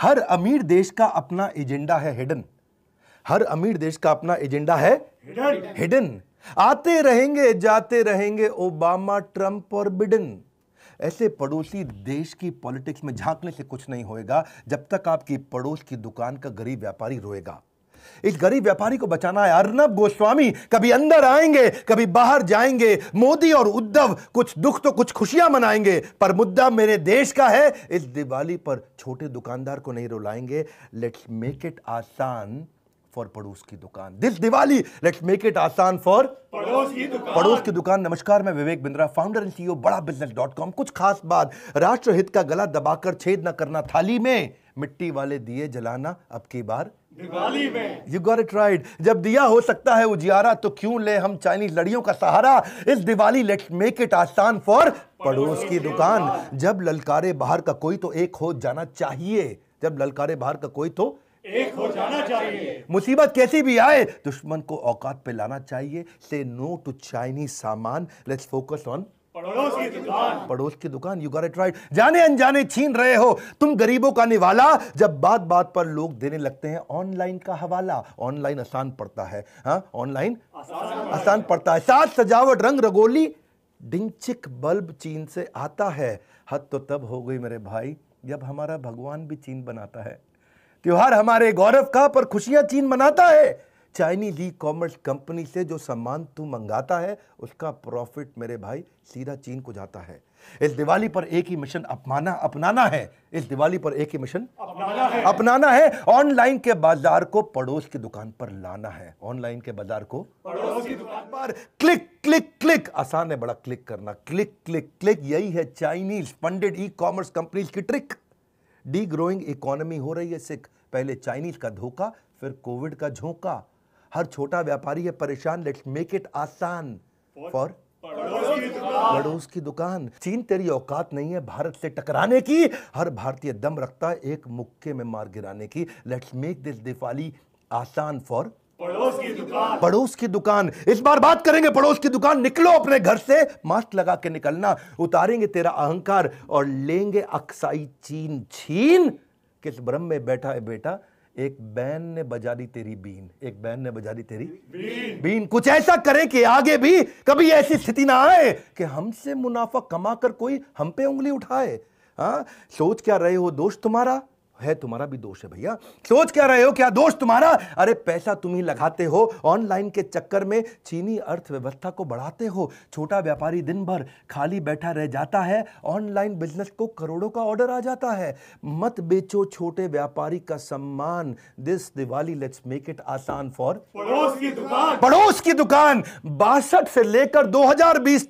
हर अमीर देश का अपना एजेंडा है हिडन हर अमीर देश का अपना एजेंडा है हिडन आते रहेंगे जाते रहेंगे ओबामा ट्रंप और बिडन ऐसे पड़ोसी देश की पॉलिटिक्स में झांकने से कुछ नहीं होएगा जब तक आपकी पड़ोस की दुकान का गरीब व्यापारी रोएगा इस गरीब व्यापारी को बचाना है अर्नब गोस्वामी कभी अंदर आएंगे कभी बाहर जाएंगे मोदी और उद्धव कुछ दुख तो कुछ खुशियां मनाएंगे पर मुद्दा मेरे देश का है इस दिवाली पर छोटे दुकानदार को नहीं रुलाएंगे लेट्स मेक इट आसान फॉर पड़ोस की दुकान this Diwali let's make it आसान फॉर पड़ोस की दुकान पड़ोस की दुकान नमस्कार मैं Vivek Bindra founder and CEO Bada business dot com कुछ खास बात राष्ट्रहित का गला दबाकर छेद न करना थाली में मिट्टी वाले दिए जलाना अब की बार दिवाली में यू गॉट इट राइट जब दिया हो सकता है उजियारा तो क्यों ले हम चाइनीज लड़ियों का सहारा इस दिवाली लेट मेक इट आसान फॉर पड़ोस की दुकान जब ललकारे बाहर का कोई तो एक हो जाना चाहिए जब ललकारे बाहर का कोई तो एक हो जाना चाहिए मुसीबत कैसी भी आए दुश्मन को औकात पे लाना चाहिए से नो टू चाइनीज सामान लेट्स फोकस ऑन पड़ोस की दुकान यू गॉट इट राइट जाने अनजाने छीन रहे हो तुम गरीबों का निवाला जब बात बात पर लोग देने लगते हैं ऑनलाइन का हवाला ऑनलाइन आसान पड़ता है ऑनलाइन हाँ, आसान पड़ता है साथ सजावट रंग रगोली डिंचिक बल्ब चीन से आता है हद तो तब हो गई मेरे भाई जब हमारा भगवान भी चीन बनाता है त्योहार हमारे गौरव का पर खुशियां चीन मनाता है चाइनीज ई कॉमर्स कंपनी से जो सामान तू मंगाता है उसका प्रॉफिट मेरे भाई सीधा चीन को जाता है इस दिवाली पर एक ही मिशन अपमाना अपनाना है इस दिवाली पर एक ही मिशन अपनाना है अपनाना है ऑनलाइन के बाजार को पड़ोस की दुकान पर लाना है ऑनलाइन के बाजार को पड़ोस की दुकान पर क्लिक क्लिक क्लिक आसान है बड़ा क्लिक करना क्लिक क्लिक क्लिक यही है Chinese funded e commerce companies की ट्रिक डी ग्रोइंग इकोनॉमी हो रही है सिख पहले चाइनीज का धोखा फिर कोविड का झोंका हर छोटा व्यापारी है परेशान लेट्स मेक इट आसान फॉर पड़ोस की दुकान चीन तेरी औकात नहीं है भारत से टकराने की हर भारतीय दम रखता है एक मुक्के में मार गिराने की लेट्स मेक दिस दिवाली आसान फॉर पड़ोस की दुकान पड़ोस की दुकान इस बार बात करेंगे पड़ोस की दुकान निकलो अपने घर से मास्क लगा के निकलना उतारेंगे तेरा अहंकार और लेंगे अक्साई चीन छीन किस ब्रह्म में बैठा है बेटा एक बैन ने बजा दी तेरी बीन एक बैन ने बजा दी तेरी बीन, बीन। कुछ ऐसा करें कि आगे भी कभी ऐसी स्थिति ना आए कि हमसे मुनाफा कमा कर कोई हम पे उंगली उठाए हाँ सोच क्या रहे हो दोस्त तुम्हारा है तुम्हारा भी दोष है भैया सोच क्या रहे हो क्या दोष तुम्हारा अरे पैसा तुम ही लगाते हो ऑनलाइन के चक्कर में चीनी अर्थव्यवस्था को बढ़ाते हो छोटा व्यापारी दिन भर खाली बैठा रह जाता है ऑनलाइन बिजनेस को करोड़ों का ऑर्डर आ जाता है मत बेचो छोटे व्यापारी का सम्मान this Diwali let's make it आसान फॉर पड़ोस की दुकान पड़ोस की दुकान बासठ से लेकर दो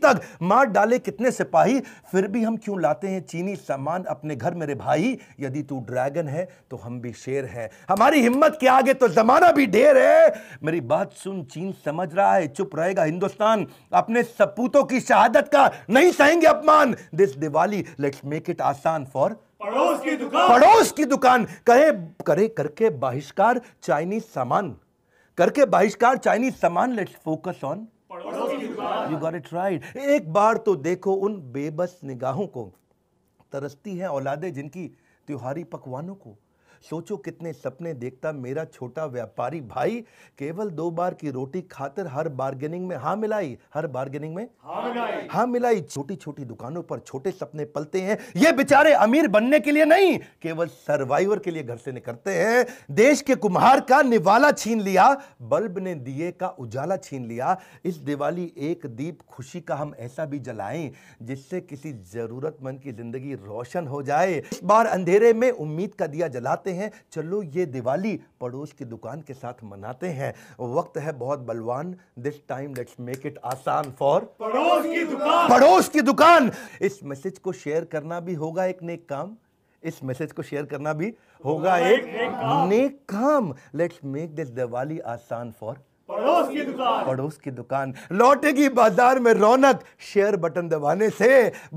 तक मार डाले कितने सिपाही फिर भी हम क्यों लाते हैं चीनी सामान अपने घर मेरे भाई यदि तू ड्रैगन गर्दन है तो हम भी शेर है हमारी हिम्मत के आगे तो ज़माना भी ढेर है मेरी बात सुन चीन समझ रहा है चुप रहेगा हिंदुस्तान अपने सपूतों की शहादत का नहीं सहेंगे अपमान this Diwali let's make it आसान फॉर पड़ोस की दुकान पड़ोस की दुकान कहे करे करके बहिष्कार चाइनीज सामान करके बहिष्कार चाइनीज सामान let's focus on you got it right एक बार तो देखो उन बेबस निगाहों को तरसती है औलादे जिनकी त्योहारी पकवानों को सोचो कितने सपने देखता मेरा छोटा व्यापारी भाई केवल दो बार की रोटी खातर हर बार्गेनिंग में हाँ मिलाई हर बार्गेनिंग में हाँ मिलाई हाँ मिलाई छोटी छोटी दुकानों पर छोटे सपने पलते हैं ये बेचारे अमीर बनने के लिए नहीं केवल सर्वाइवर के लिए घर से निकलते हैं देश के कुम्हार का निवाला छीन लिया बल्ब ने दिए का उजाला छीन लिया इस दिवाली एक दीप खुशी का हम ऐसा भी जलाएं जिससे किसी जरूरतमंद की जिंदगी रोशन हो जाए इस बार अंधेरे में उम्मीद का दिया जलाते हैं चलो ये दिवाली पड़ोस की दुकान के साथ मनाते हैं वक्त है बहुत बलवान this time let's make it आसान फॉर पड़ोस की दुकान पड़ोस की दुकान इस मैसेज को शेयर करना भी होगा एक नेक काम इस मैसेज को शेयर करना भी होगा एक नेक काम लेट्स मेक दिस दिवाली आसान फॉर पड़ोस की दुकान पड़ोस की दुकान लौटेगी बाजार में रौनक शेयर बटन दबाने से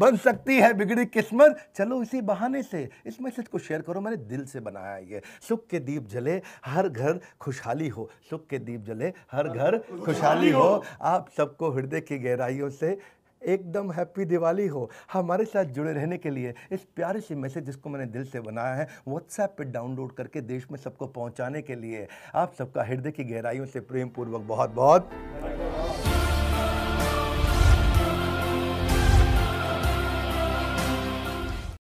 बन सकती है बिगड़ी किस्मत चलो इसी बहाने से इस मैसेज को शेयर करो मैंने दिल से बनाया ये सुख के दीप जले हर घर खुशहाली हो सुख के दीप जले हर घर खुशहाली हो आप सबको हृदय की गहराइयों से एकदम हैप्पी दिवाली हो हमारे साथ जुड़े रहने के लिए इस प्यारे से मैसेज जिसको मैंने दिल से बनाया है व्हाट्सएप पे डाउनलोड करके देश में सबको पहुंचाने के लिए आप सबका हृदय की गहराइयों से प्रेम पूर्वक बहुत बहुत